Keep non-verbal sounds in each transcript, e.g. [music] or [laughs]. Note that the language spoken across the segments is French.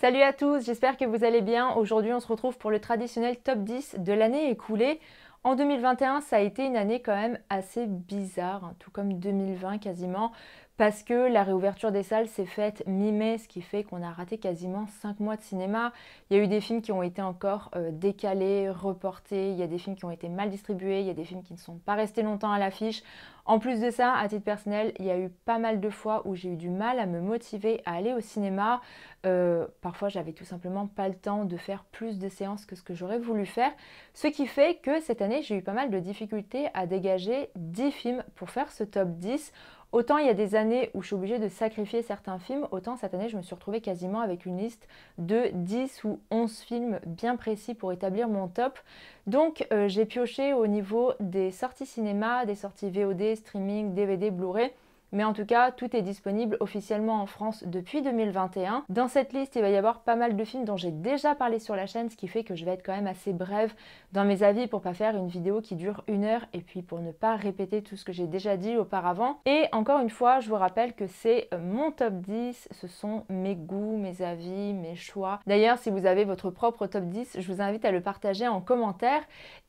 Salut à tous, j'espère que vous allez bien. Aujourd'hui, on se retrouve pour le traditionnel top 10 de l'année écoulée. En 2021, ça a été une année quand même assez bizarre, hein, tout comme 2020 quasiment parce que la réouverture des salles s'est faite mi-mai, ce qui fait qu'on a raté quasiment 5 mois de cinéma. Il y a eu des films qui ont été encore euh, décalés, reportés, il y a des films qui ont été mal distribués, il y a des films qui ne sont pas restés longtemps à l'affiche. En plus de ça, à titre personnel, il y a eu pas mal de fois où j'ai eu du mal à me motiver à aller au cinéma. Euh, parfois, j'avais tout simplement pas le temps de faire plus de séances que ce que j'aurais voulu faire. Ce qui fait que cette année, j'ai eu pas mal de difficultés à dégager 10 films pour faire ce top 10. Autant il y a des années où je suis obligée de sacrifier certains films, autant cette année je me suis retrouvée quasiment avec une liste de 10 ou 11 films bien précis pour établir mon top. Donc euh, j'ai pioché au niveau des sorties cinéma, des sorties VOD, streaming, DVD, Blu-ray mais en tout cas, tout est disponible officiellement en France depuis 2021. Dans cette liste, il va y avoir pas mal de films dont j'ai déjà parlé sur la chaîne, ce qui fait que je vais être quand même assez brève dans mes avis pour pas faire une vidéo qui dure une heure et puis pour ne pas répéter tout ce que j'ai déjà dit auparavant. Et encore une fois, je vous rappelle que c'est euh, mon top 10, ce sont mes goûts, mes avis, mes choix. D'ailleurs, si vous avez votre propre top 10, je vous invite à le partager en commentaire.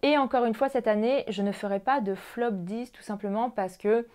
Et encore une fois, cette année, je ne ferai pas de flop 10 tout simplement parce que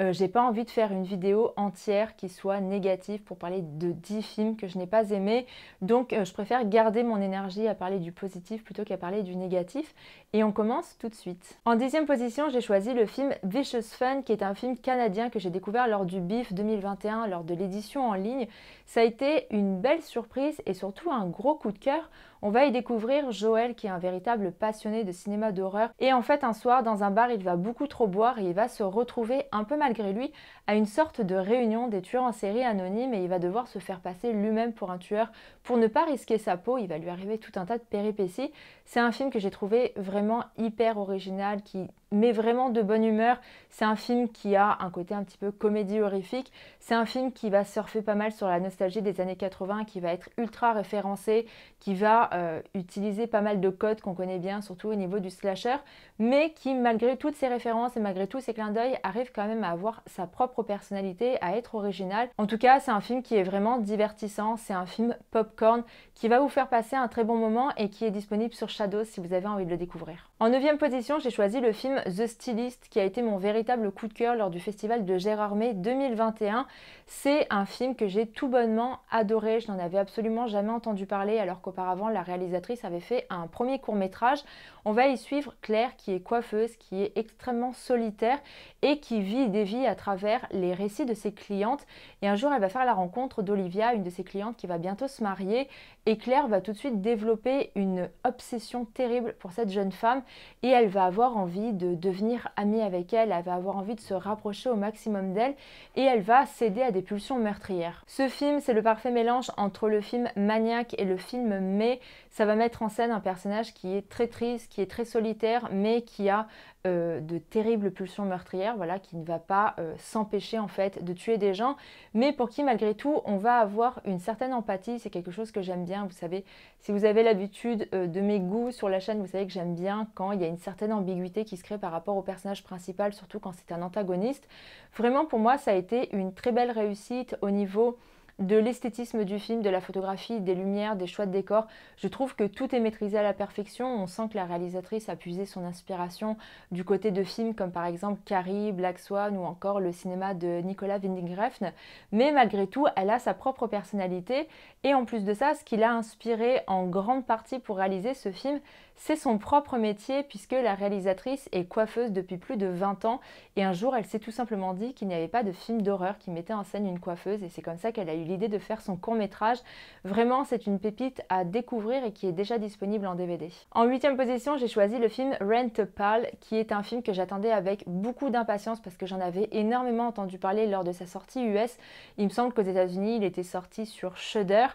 euh, j'ai pas envie de faire une vidéo entière qui soit négative pour parler de 10 films que je n'ai pas aimés. Donc euh, je préfère garder mon énergie à parler du positif plutôt qu'à parler du négatif. Et on commence tout de suite. En dixième position, j'ai choisi le film Vicious Fun, qui est un film canadien que j'ai découvert lors du BIF 2021, lors de l'édition en ligne. Ça a été une belle surprise et surtout un gros coup de cœur. On va y découvrir Joël qui est un véritable passionné de cinéma d'horreur et en fait un soir dans un bar il va beaucoup trop boire et il va se retrouver un peu malgré lui à une sorte de réunion des tueurs en série anonymes et il va devoir se faire passer lui-même pour un tueur pour ne pas risquer sa peau, il va lui arriver tout un tas de péripéties. C'est un film que j'ai trouvé vraiment hyper original qui met vraiment de bonne humeur. C'est un film qui a un côté un petit peu comédie horrifique. C'est un film qui va surfer pas mal sur la nostalgie des années 80, qui va être ultra référencé, qui va euh, utiliser pas mal de codes qu'on connaît bien, surtout au niveau du slasher, mais qui malgré toutes ses références et malgré tous ses clins d'œil arrive quand même à avoir sa propre personnalité, à être original. En tout cas, c'est un film qui est vraiment divertissant, c'est un film popcorn qui va vous faire passer un très bon moment et qui est disponible sur Shadows si vous avez envie de le découvrir. En neuvième position, j'ai choisi le film The Stylist qui a été mon véritable coup de cœur lors du festival de Gérard May 2021. C'est un film que j'ai tout bonnement adoré, je n'en avais absolument jamais entendu parler alors qu'auparavant la réalisatrice avait fait un premier court métrage on va y suivre Claire qui est coiffeuse, qui est extrêmement solitaire et qui vit des vies à travers les récits de ses clientes. Et un jour, elle va faire la rencontre d'Olivia, une de ses clientes qui va bientôt se marier. Et Claire va tout de suite développer une obsession terrible pour cette jeune femme et elle va avoir envie de devenir amie avec elle, elle va avoir envie de se rapprocher au maximum d'elle et elle va céder à des pulsions meurtrières. Ce film, c'est le parfait mélange entre le film Maniac et le film Mais ça va mettre en scène un personnage qui est très triste, qui est très solitaire, mais qui a euh, de terribles pulsions meurtrières, voilà, qui ne va pas euh, s'empêcher en fait de tuer des gens, mais pour qui malgré tout on va avoir une certaine empathie. C'est quelque chose que j'aime bien. Vous savez, si vous avez l'habitude euh, de mes goûts sur la chaîne, vous savez que j'aime bien quand il y a une certaine ambiguïté qui se crée par rapport au personnage principal, surtout quand c'est un antagoniste. Vraiment pour moi, ça a été une très belle réussite au niveau de l'esthétisme du film, de la photographie, des lumières, des choix de décors. Je trouve que tout est maîtrisé à la perfection. On sent que la réalisatrice a puisé son inspiration du côté de films comme par exemple Carrie, Black Swan ou encore le cinéma de Nicolas Winding Refn. Mais malgré tout, elle a sa propre personnalité et en plus de ça, ce qui l'a inspiré en grande partie pour réaliser ce film, c'est son propre métier puisque la réalisatrice est coiffeuse depuis plus de 20 ans et un jour, elle s'est tout simplement dit qu'il n'y avait pas de film d'horreur qui mettait en scène une coiffeuse et c'est comme ça qu'elle a eu l'idée de faire son court métrage. Vraiment, c'est une pépite à découvrir et qui est déjà disponible en DVD. En huitième position, j'ai choisi le film Rent Pal, qui est un film que j'attendais avec beaucoup d'impatience parce que j'en avais énormément entendu parler lors de sa sortie US. Il me semble qu'aux États-Unis, il était sorti sur Shudder.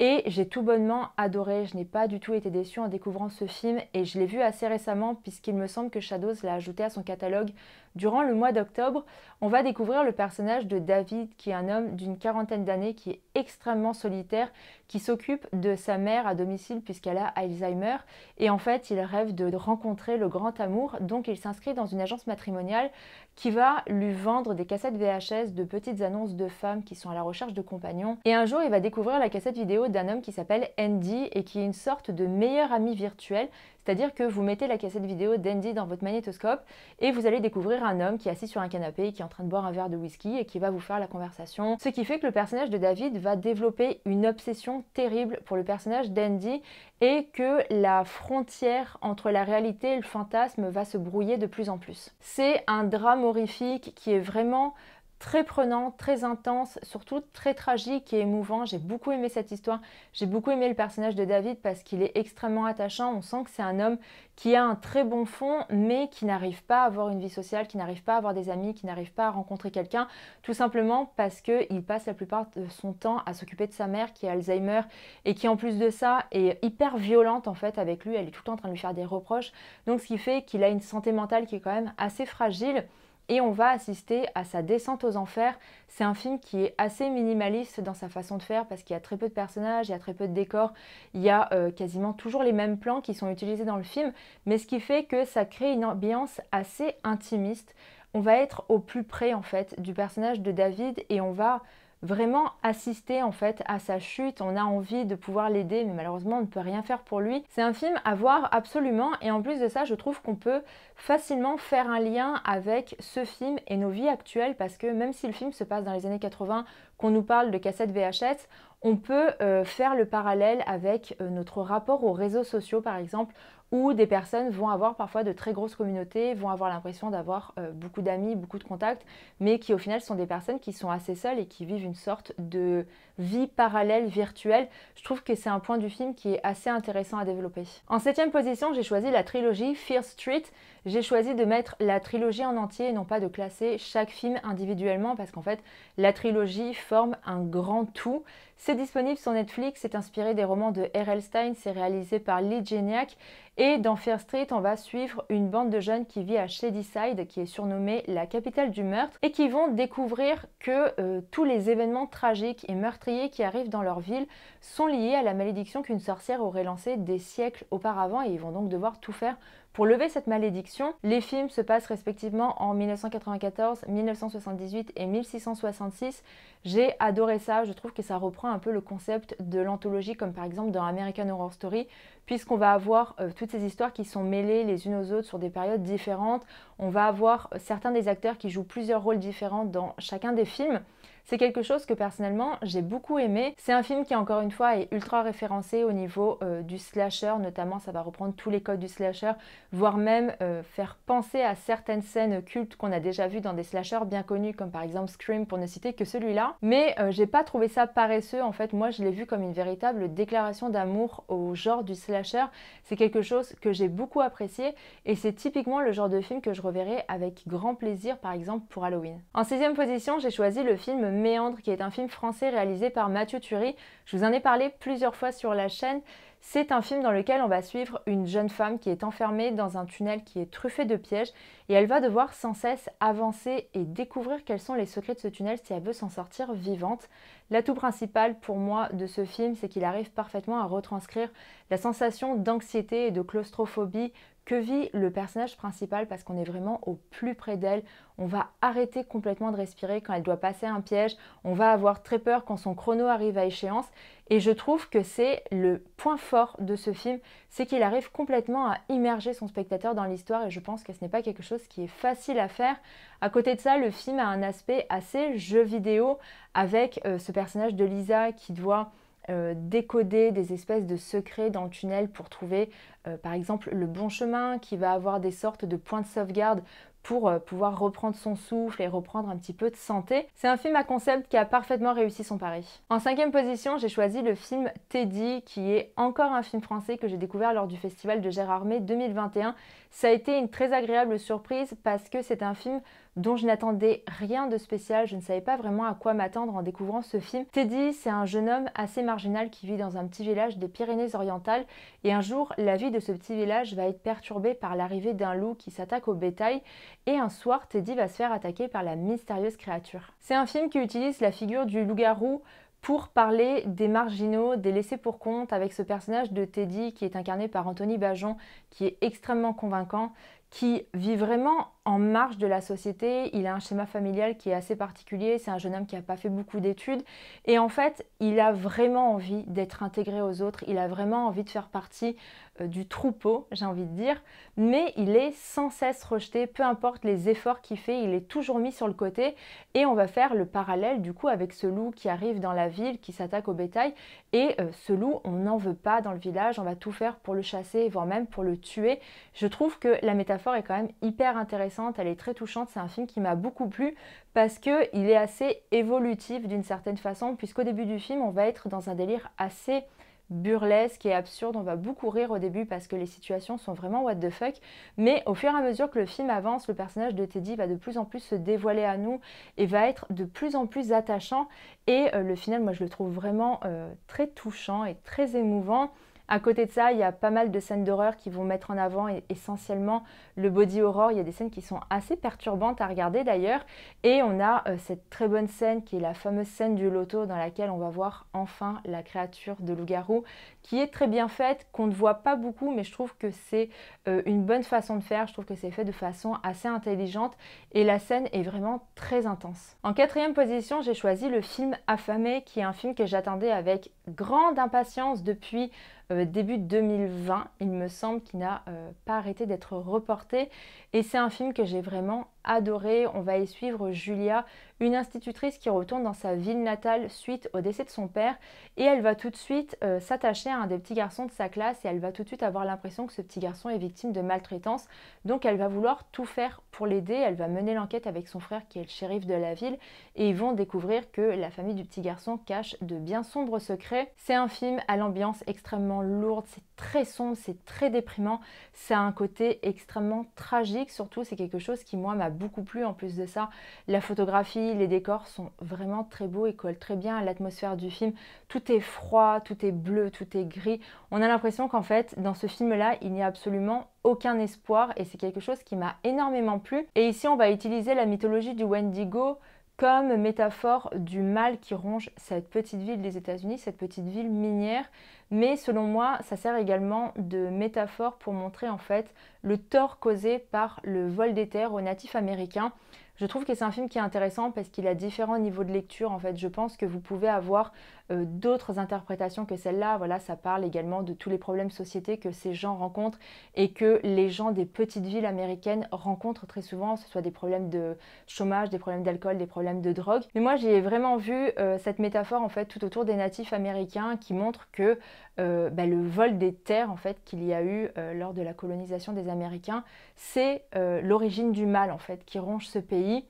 Et j'ai tout bonnement adoré, je n'ai pas du tout été déçue en découvrant ce film et je l'ai vu assez récemment puisqu'il me semble que Shadows l'a ajouté à son catalogue Durant le mois d'octobre, on va découvrir le personnage de David, qui est un homme d'une quarantaine d'années qui est extrêmement solitaire, qui s'occupe de sa mère à domicile puisqu'elle a Alzheimer. Et en fait, il rêve de rencontrer le grand amour, donc il s'inscrit dans une agence matrimoniale qui va lui vendre des cassettes VHS de petites annonces de femmes qui sont à la recherche de compagnons. Et un jour, il va découvrir la cassette vidéo d'un homme qui s'appelle Andy et qui est une sorte de meilleur ami virtuel c'est-à-dire que vous mettez la cassette vidéo d'Andy dans votre magnétoscope et vous allez découvrir un homme qui est assis sur un canapé, qui est en train de boire un verre de whisky et qui va vous faire la conversation. Ce qui fait que le personnage de David va développer une obsession terrible pour le personnage d'Andy et que la frontière entre la réalité et le fantasme va se brouiller de plus en plus. C'est un drame horrifique qui est vraiment très prenant, très intense, surtout très tragique et émouvant. J'ai beaucoup aimé cette histoire. J'ai beaucoup aimé le personnage de David parce qu'il est extrêmement attachant. On sent que c'est un homme qui a un très bon fond, mais qui n'arrive pas à avoir une vie sociale, qui n'arrive pas à avoir des amis, qui n'arrive pas à rencontrer quelqu'un, tout simplement parce qu'il passe la plupart de son temps à s'occuper de sa mère qui a Alzheimer et qui en plus de ça est hyper violente en fait avec lui. Elle est tout le temps en train de lui faire des reproches. Donc ce qui fait qu'il a une santé mentale qui est quand même assez fragile et on va assister à sa descente aux enfers. C'est un film qui est assez minimaliste dans sa façon de faire parce qu'il y a très peu de personnages, il y a très peu de décors, il y a euh, quasiment toujours les mêmes plans qui sont utilisés dans le film, mais ce qui fait que ça crée une ambiance assez intimiste. On va être au plus près en fait du personnage de David et on va vraiment assister en fait à sa chute, on a envie de pouvoir l'aider mais malheureusement on ne peut rien faire pour lui. C'est un film à voir absolument et en plus de ça je trouve qu'on peut facilement faire un lien avec ce film et nos vies actuelles parce que même si le film se passe dans les années 80, qu'on nous parle de cassettes VHS, on peut euh, faire le parallèle avec euh, notre rapport aux réseaux sociaux par exemple où des personnes vont avoir parfois de très grosses communautés, vont avoir l'impression d'avoir euh, beaucoup d'amis, beaucoup de contacts, mais qui au final sont des personnes qui sont assez seules et qui vivent une sorte de vie parallèle virtuelle. Je trouve que c'est un point du film qui est assez intéressant à développer. En septième position, j'ai choisi la trilogie Fear Street. J'ai choisi de mettre la trilogie en entier et non pas de classer chaque film individuellement parce qu'en fait, la trilogie forme un grand tout. C'est disponible sur Netflix, c'est inspiré des romans de R.L. Stein, c'est réalisé par Lee Geniac et dans Fear Street, on va suivre une bande de jeunes qui vit à Shadyside, qui est surnommée la capitale du meurtre, et qui vont découvrir que euh, tous les événements tragiques et meurtriers qui arrivent dans leur ville sont liés à la malédiction qu'une sorcière aurait lancée des siècles auparavant, et ils vont donc devoir tout faire pour lever cette malédiction, les films se passent respectivement en 1994, 1978 et 1666. J'ai adoré ça, je trouve que ça reprend un peu le concept de l'anthologie comme par exemple dans American Horror Story, puisqu'on va avoir euh, toutes ces histoires qui sont mêlées les unes aux autres sur des périodes différentes. On va avoir euh, certains des acteurs qui jouent plusieurs rôles différents dans chacun des films. C'est quelque chose que personnellement j'ai beaucoup aimé. C'est un film qui encore une fois est ultra référencé au niveau euh, du slasher, notamment ça va reprendre tous les codes du slasher, voire même euh, faire penser à certaines scènes cultes qu'on a déjà vues dans des slashers bien connus comme par exemple Scream pour ne citer que celui-là. Mais euh, j'ai pas trouvé ça paresseux en fait, moi je l'ai vu comme une véritable déclaration d'amour au genre du slasher. C'est quelque chose que j'ai beaucoup apprécié et c'est typiquement le genre de film que je reverrai avec grand plaisir par exemple pour Halloween. En sixième position, j'ai choisi le film Méandre, qui est un film français réalisé par Mathieu Turi, Je vous en ai parlé plusieurs fois sur la chaîne. C'est un film dans lequel on va suivre une jeune femme qui est enfermée dans un tunnel qui est truffé de pièges et elle va devoir sans cesse avancer et découvrir quels sont les secrets de ce tunnel si elle veut s'en sortir vivante. L'atout principal pour moi de ce film, c'est qu'il arrive parfaitement à retranscrire la sensation d'anxiété et de claustrophobie que vit le personnage principal parce qu'on est vraiment au plus près d'elle. On va arrêter complètement de respirer quand elle doit passer un piège. On va avoir très peur quand son chrono arrive à échéance. Et je trouve que c'est le point fort de ce film, c'est qu'il arrive complètement à immerger son spectateur dans l'histoire et je pense que ce n'est pas quelque chose qui est facile à faire. À côté de ça, le film a un aspect assez jeu vidéo avec euh, ce personnage de Lisa qui doit euh, décoder des espèces de secrets dans le tunnel pour trouver euh, par exemple le bon chemin qui va avoir des sortes de points de sauvegarde pour euh, pouvoir reprendre son souffle et reprendre un petit peu de santé. C'est un film à concept qui a parfaitement réussi son pari. En cinquième position, j'ai choisi le film Teddy qui est encore un film français que j'ai découvert lors du festival de Gérardmer 2021. Ça a été une très agréable surprise parce que c'est un film dont je n'attendais rien de spécial, je ne savais pas vraiment à quoi m'attendre en découvrant ce film. Teddy, c'est un jeune homme assez marginal qui vit dans un petit village des Pyrénées-Orientales et un jour, la vie de ce petit village va être perturbée par l'arrivée d'un loup qui s'attaque au bétail et un soir, Teddy va se faire attaquer par la mystérieuse créature. C'est un film qui utilise la figure du loup-garou pour parler des marginaux, des laissés pour compte, avec ce personnage de Teddy qui est incarné par Anthony Bajon, qui est extrêmement convaincant, qui vit vraiment en marge de la société. Il a un schéma familial qui est assez particulier. C'est un jeune homme qui n'a pas fait beaucoup d'études. Et en fait, il a vraiment envie d'être intégré aux autres. Il a vraiment envie de faire partie euh, du troupeau, j'ai envie de dire. Mais il est sans cesse rejeté. Peu importe les efforts qu'il fait, il est toujours mis sur le côté. Et on va faire le parallèle du coup avec ce loup qui arrive dans la ville, qui s'attaque au bétail. Et euh, ce loup, on n'en veut pas dans le village. On va tout faire pour le chasser, voire même pour le tuer. Je trouve que la métaphore est quand même hyper intéressante elle est très touchante. C'est un film qui m'a beaucoup plu parce qu'il est assez évolutif d'une certaine façon, puisqu'au début du film, on va être dans un délire assez burlesque et absurde, on va beaucoup rire au début parce que les situations sont vraiment what the fuck, mais au fur et à mesure que le film avance, le personnage de Teddy va de plus en plus se dévoiler à nous et va être de plus en plus attachant et euh, le final, moi je le trouve vraiment euh, très touchant et très émouvant. À côté de ça, il y a pas mal de scènes d'horreur qui vont mettre en avant essentiellement le body horror. Il y a des scènes qui sont assez perturbantes à regarder d'ailleurs. Et on a euh, cette très bonne scène qui est la fameuse scène du loto dans laquelle on va voir enfin la créature de loup-garou qui est très bien faite, qu'on ne voit pas beaucoup, mais je trouve que c'est euh, une bonne façon de faire. Je trouve que c'est fait de façon assez intelligente et la scène est vraiment très intense. En quatrième position, j'ai choisi le film Affamé qui est un film que j'attendais avec grande impatience depuis euh, début 2020, il me semble, qu'il n'a euh, pas arrêté d'être reporté. Et c'est un film que j'ai vraiment adoré. On va y suivre Julia, une institutrice qui retourne dans sa ville natale suite au décès de son père et elle va tout de suite euh, s'attacher à un des petits garçons de sa classe et elle va tout de suite avoir l'impression que ce petit garçon est victime de maltraitance. Donc elle va vouloir tout faire pour l'aider, elle va mener l'enquête avec son frère qui est le shérif de la ville et ils vont découvrir que la famille du petit garçon cache de bien sombres secrets. C'est un film à l'ambiance extrêmement lourde, c'est très sombre, c'est très déprimant, C'est a un côté extrêmement tragique surtout, c'est quelque chose qui moi m'a beaucoup plus En plus de ça, la photographie, les décors sont vraiment très beaux et collent très bien à l'atmosphère du film. Tout est froid, tout est bleu, tout est gris. On a l'impression qu'en fait, dans ce film-là, il n'y a absolument aucun espoir et c'est quelque chose qui m'a énormément plu. Et ici, on va utiliser la mythologie du Wendigo comme métaphore du mal qui ronge cette petite ville des États-Unis, cette petite ville minière. Mais selon moi, ça sert également de métaphore pour montrer en fait le tort causé par le vol des terres aux natifs américains. Je trouve que c'est un film qui est intéressant parce qu'il a différents niveaux de lecture. En fait, je pense que vous pouvez avoir euh, d'autres interprétations que celle-là. Voilà, ça parle également de tous les problèmes sociétés que ces gens rencontrent et que les gens des petites villes américaines rencontrent très souvent, que ce soit des problèmes de chômage, des problèmes d'alcool, des problèmes de drogue. Mais moi, j'ai vraiment vu euh, cette métaphore en fait tout autour des natifs américains qui montrent que euh, bah, le vol des terres en fait qu'il y a eu lors de la colonisation des Américains, c'est l'origine du mal en fait qui ronge ce pays.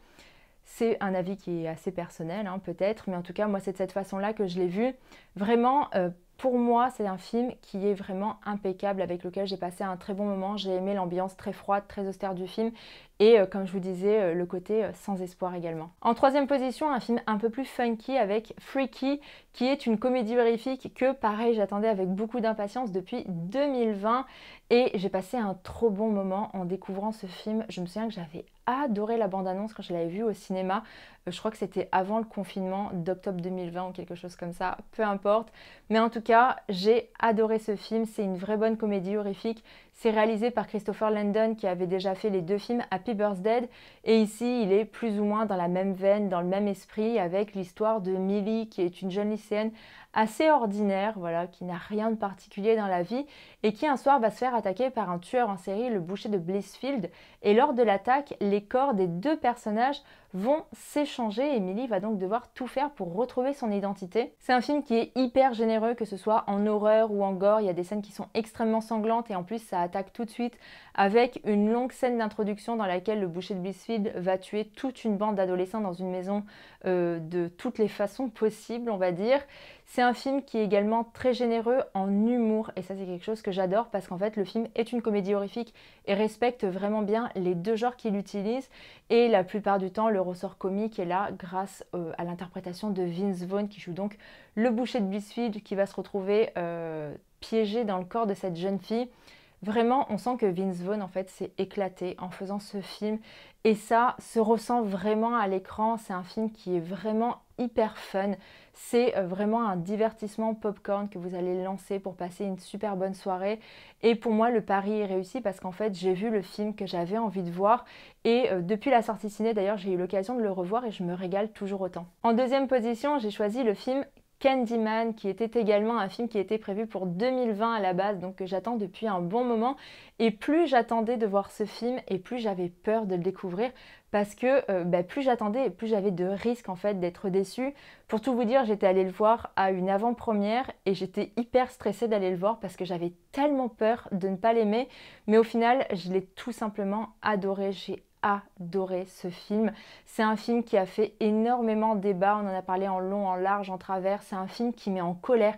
C'est un avis qui est assez personnel, hein, peut-être, mais en tout cas, moi, c'est de cette façon-là que je l'ai vu. Vraiment, euh, pour moi, c'est un film qui est vraiment impeccable, avec lequel j'ai passé un très bon moment. J'ai aimé l'ambiance très froide, très austère du film et euh, comme je vous disais, euh, le côté euh, sans espoir également. En troisième position, un film un peu plus funky avec Freaky, qui est une comédie horrifique que, pareil, j'attendais avec beaucoup d'impatience depuis 2020 et j'ai passé un trop bon moment en découvrant ce film. Je me souviens que j'avais adoré la bande-annonce quand je l'avais vue au cinéma. Je crois que c'était avant le confinement d'octobre 2020 ou quelque chose comme ça, peu importe. Mais en tout cas, j'ai adoré ce film. C'est une vraie bonne comédie horrifique c'est réalisé par Christopher Landon qui avait déjà fait les deux films Happy Birthday et ici il est plus ou moins dans la même veine, dans le même esprit avec l'histoire de Millie qui est une jeune lycéenne assez ordinaire, voilà, qui n'a rien de particulier dans la vie, et qui un soir va se faire attaquer par un tueur en série, le boucher de Blissfield. Et lors de l'attaque, les corps des deux personnages vont s'échanger. Emily va donc devoir tout faire pour retrouver son identité. C'est un film qui est hyper généreux, que ce soit en horreur ou en gore. Il y a des scènes qui sont extrêmement sanglantes et en plus ça attaque tout de suite avec une longue scène d'introduction dans laquelle le boucher de Blissfield va tuer toute une bande d'adolescents dans une maison euh, de toutes les façons possibles, on va dire. C'est un film qui est également très généreux en humour et ça c'est quelque chose que j'adore parce qu'en fait le film est une comédie horrifique et respecte vraiment bien les deux genres qu'il utilise et la plupart du temps le ressort comique est là grâce euh, à l'interprétation de Vince Vaughn qui joue donc le boucher de Bisfield qui va se retrouver euh, piégé dans le corps de cette jeune fille. Vraiment, on sent que Vince Vaughn en fait s'est éclaté en faisant ce film et ça se ressent vraiment à l'écran. C'est un film qui est vraiment hyper fun. C'est euh, vraiment un divertissement popcorn que vous allez lancer pour passer une super bonne soirée. Et pour moi, le pari est réussi parce qu'en fait, j'ai vu le film que j'avais envie de voir. Et euh, depuis la sortie ciné, d'ailleurs, j'ai eu l'occasion de le revoir et je me régale toujours autant. En deuxième position, j'ai choisi le film Candyman, qui était également un film qui était prévu pour 2020 à la base, donc que j'attends depuis un bon moment. Et plus j'attendais de voir ce film, et plus j'avais peur de le découvrir, parce que euh, bah, plus j'attendais, et plus j'avais de risques en fait d'être déçu. Pour tout vous dire, j'étais allée le voir à une avant-première et j'étais hyper stressée d'aller le voir parce que j'avais tellement peur de ne pas l'aimer. Mais au final, je l'ai tout simplement adoré. J'ai adoré ce film. C'est un film qui a fait énormément de débats, on en a parlé en long, en large, en travers. C'est un film qui met en colère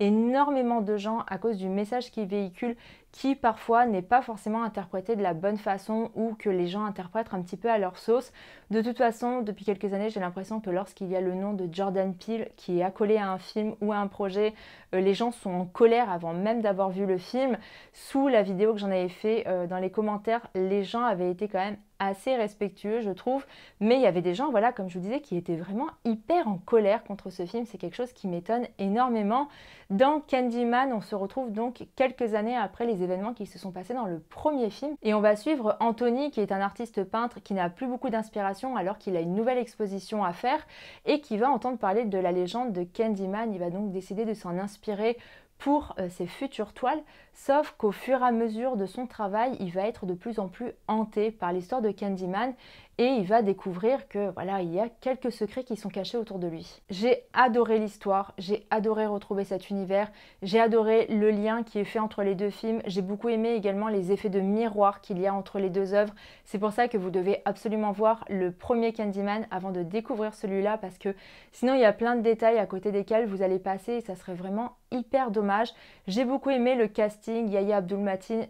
énormément de gens à cause du message qu'il véhicule qui parfois n'est pas forcément interprété de la bonne façon ou que les gens interprètent un petit peu à leur sauce. De toute façon, depuis quelques années, j'ai l'impression que lorsqu'il y a le nom de Jordan Peele qui est accolé à un film ou à un projet, euh, les gens sont en colère avant même d'avoir vu le film. Sous la vidéo que j'en avais fait euh, dans les commentaires, les gens avaient été quand même assez respectueux, je trouve. Mais il y avait des gens, voilà, comme je vous disais, qui étaient vraiment hyper en colère contre ce film. C'est quelque chose qui m'étonne énormément. Dans Candyman, on se retrouve donc quelques années après les événements qui se sont passés dans le premier film. Et on va suivre Anthony, qui est un artiste peintre qui n'a plus beaucoup d'inspiration alors qu'il a une nouvelle exposition à faire et qui va entendre parler de la légende de Candyman. Il va donc décider de s'en inspirer pour euh, ses futures toiles, sauf qu'au fur et à mesure de son travail, il va être de plus en plus hanté par l'histoire de Candyman et il va découvrir que voilà, il y a quelques secrets qui sont cachés autour de lui. J'ai adoré l'histoire, j'ai adoré retrouver cet univers, j'ai adoré le lien qui est fait entre les deux films, j'ai beaucoup aimé également les effets de miroir qu'il y a entre les deux œuvres. C'est pour ça que vous devez absolument voir le premier Candyman avant de découvrir celui-là parce que sinon il y a plein de détails à côté desquels vous allez passer et ça serait vraiment hyper dommage. J'ai beaucoup aimé le casting, Yaya abdul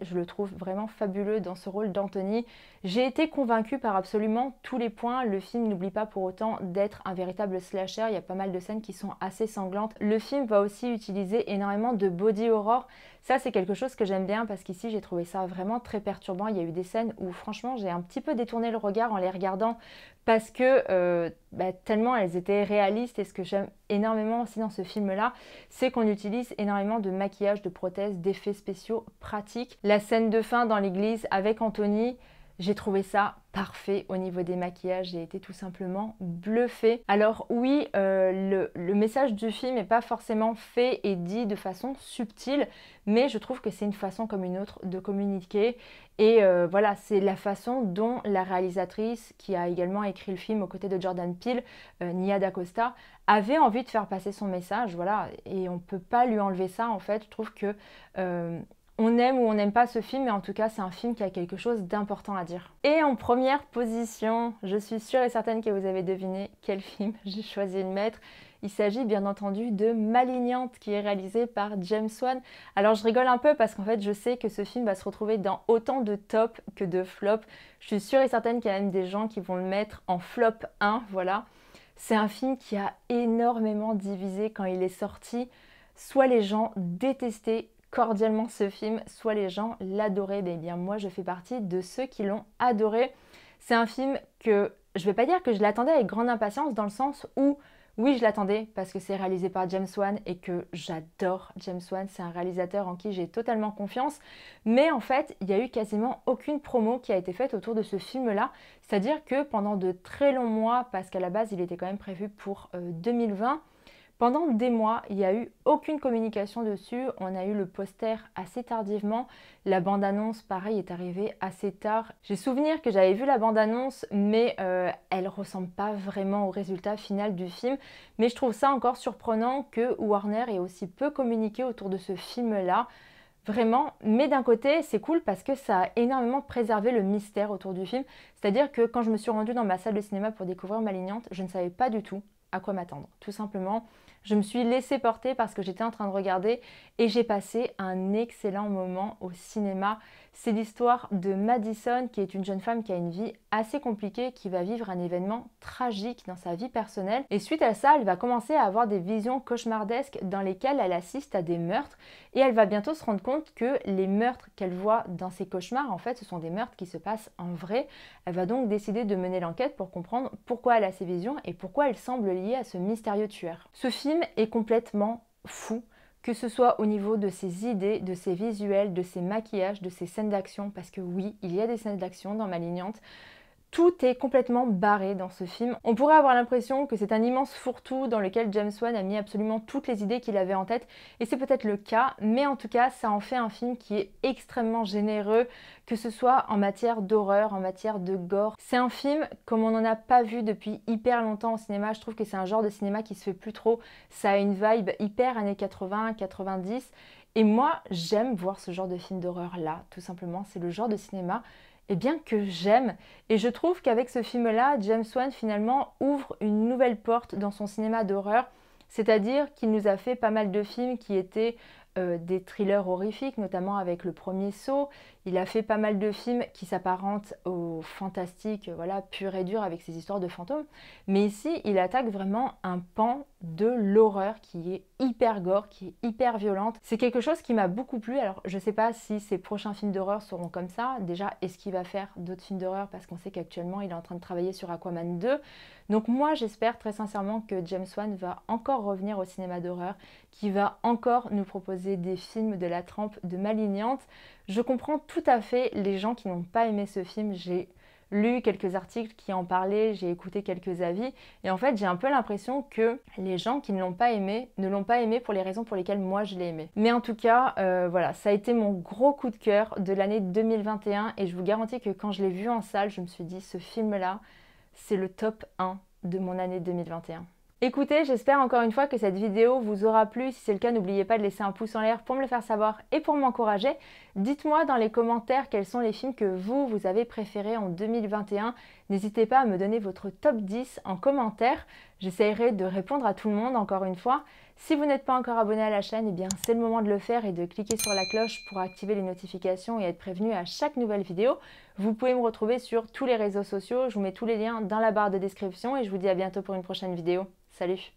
je le trouve vraiment fabuleux dans ce rôle d'Anthony. J'ai été convaincue par absolument tous les points. Le film n'oublie pas pour autant d'être un véritable slasher. Il y a pas mal de scènes qui sont assez sanglantes. Le film va aussi utiliser énormément de body horror. Ça, c'est quelque chose que j'aime bien parce qu'ici, j'ai trouvé ça vraiment très perturbant. Il y a eu des scènes où, franchement, j'ai un petit peu détourné le regard en les regardant parce que euh, bah, tellement elles étaient réalistes. Et ce que j'aime énormément aussi dans ce film-là, c'est qu'on utilise énormément de maquillage, de prothèses, d'effets spéciaux pratiques. La scène de fin dans l'église avec Anthony, j'ai trouvé ça parfait au niveau des maquillages, j'ai été tout simplement bluffée. Alors oui, euh, le, message du film n'est pas forcément fait et dit de façon subtile, mais je trouve que c'est une façon comme une autre de communiquer. Et euh, voilà, c'est la façon dont la réalisatrice, qui a également écrit le film aux côtés de Jordan Peele, euh, Nia D'Acosta, avait envie de faire passer son message, voilà, et on ne peut pas lui enlever ça en fait. Je trouve que on aime ou on n'aime pas ce film, mais en tout cas, c'est un film qui a quelque chose d'important à dire. Et en première position, je suis sûre et certaine que vous avez deviné quel [laughs] film j'ai choisi de mettre. Il s'agit bien entendu de Malignante qui est réalisé par James Wan. Alors je rigole un peu parce qu'en fait je sais que ce film va se retrouver dans autant de top que de flop, Je suis sûre et certaine qu'il y a même des gens qui vont le mettre en flop 1, voilà. C'est un film qui a énormément divisé quand il est sorti soit les gens détestaient cordialement ce film, soit les gens l'adoraient. et eh bien moi je fais partie de ceux qui l'ont adoré. C'est un film que je vais pas dire que je l'attendais avec grande impatience dans le sens où oui, je l'attendais parce que c'est réalisé par James Wan et que j'adore James Wan, c'est un réalisateur en qui j'ai totalement confiance, mais en fait, il n'y a eu quasiment aucune promo qui a été faite autour de ce film-là, c'est-à-dire que pendant de très longs mois, parce qu'à la base, il était quand même prévu pour 2020, euh, pendant des mois, il n'y a eu aucune communication dessus. On a eu le poster assez tardivement. La bande-annonce, pareil, est arrivée assez tard. J'ai souvenir que j'avais vu la bande-annonce, mais elle euh, elle ressemble pas vraiment au résultat final du film. Mais je trouve ça encore surprenant que Warner ait aussi peu communiqué autour de ce film-là. Vraiment, mais d'un côté, c'est cool parce que ça a énormément préservé le mystère autour du film. C'est-à-dire que quand je me suis rendue dans ma salle de cinéma pour découvrir Malignante, je ne savais pas du tout à quoi m'attendre. Tout simplement, je me suis laissée porter parce que j'étais en train de regarder et j'ai passé un excellent moment au cinéma. C'est l'histoire de Madison, qui est une jeune femme qui a une vie assez compliquée, qui va vivre un événement tragique dans sa vie personnelle. Et suite à ça, elle va commencer à avoir des visions cauchemardesques dans lesquelles elle assiste à des meurtres. Et elle va bientôt se rendre compte que les meurtres qu'elle voit dans ses cauchemars, en fait, ce sont des meurtres qui se passent en vrai. Elle va donc décider de mener l'enquête pour comprendre pourquoi elle a ces visions et pourquoi elle semble liée à ce mystérieux tueur. Ce film est complètement fou que ce soit au niveau de ses idées, de ses visuels, de ses maquillages, de ses scènes d'action, parce que oui, il y a des scènes d'action dans Malignante, tout est complètement barré dans ce film. On pourrait avoir l'impression que c'est un immense fourre-tout dans lequel James Wan a mis absolument toutes les idées qu'il avait en tête, et c'est peut-être le cas, mais en tout cas, ça en fait un film qui est extrêmement généreux, que ce soit en matière d'horreur, en matière de gore. C'est un film comme on n'en a pas vu depuis hyper longtemps au cinéma. Je trouve que c'est un genre de cinéma qui se fait plus trop. Ça a une vibe hyper années 80, 90. Et moi, j'aime voir ce genre de film d'horreur là, tout simplement. C'est le genre de cinéma et bien que j'aime. Et je trouve qu'avec ce film-là, James Wan finalement ouvre une nouvelle porte dans son cinéma d'horreur. C'est-à-dire qu'il nous a fait pas mal de films qui étaient euh, des thrillers horrifiques, notamment avec le premier saut, il a fait pas mal de films qui s'apparentent au fantastique, voilà, pur et dur avec ses histoires de fantômes. Mais ici, il attaque vraiment un pan de l'horreur qui est hyper gore, qui est hyper violente. C'est quelque chose qui m'a beaucoup plu. Alors, je sais pas si ses prochains films d'horreur seront comme ça. Déjà, est-ce qu'il va faire d'autres films d'horreur Parce qu'on sait qu'actuellement, il est en train de travailler sur Aquaman 2. Donc, moi, j'espère très sincèrement que James Wan va encore revenir au cinéma d'horreur, qui va encore nous proposer des films de la trempe de Malignante. Je comprends tout tout à fait les gens qui n'ont pas aimé ce film. J'ai lu quelques articles qui en parlaient, j'ai écouté quelques avis, et en fait j'ai un peu l'impression que les gens qui ne l'ont pas aimé ne l'ont pas aimé pour les raisons pour lesquelles moi je l'ai aimé. Mais en tout cas, euh, voilà, ça a été mon gros coup de cœur de l'année 2021, et je vous garantis que quand je l'ai vu en salle, je me suis dit, ce film-là, c'est le top 1 de mon année 2021. Écoutez, j'espère encore une fois que cette vidéo vous aura plu. Si c'est le cas, n'oubliez pas de laisser un pouce en l'air pour me le faire savoir et pour m'encourager. Dites-moi dans les commentaires quels sont les films que vous, vous avez préférés en 2021. N'hésitez pas à me donner votre top 10 en commentaire. J'essaierai de répondre à tout le monde encore une fois. Si vous n'êtes pas encore abonné à la chaîne, eh bien c'est le moment de le faire et de cliquer sur la cloche pour activer les notifications et être prévenu à chaque nouvelle vidéo. Vous pouvez me retrouver sur tous les réseaux sociaux, je vous mets tous les liens dans la barre de description et je vous dis à bientôt pour une prochaine vidéo. Salut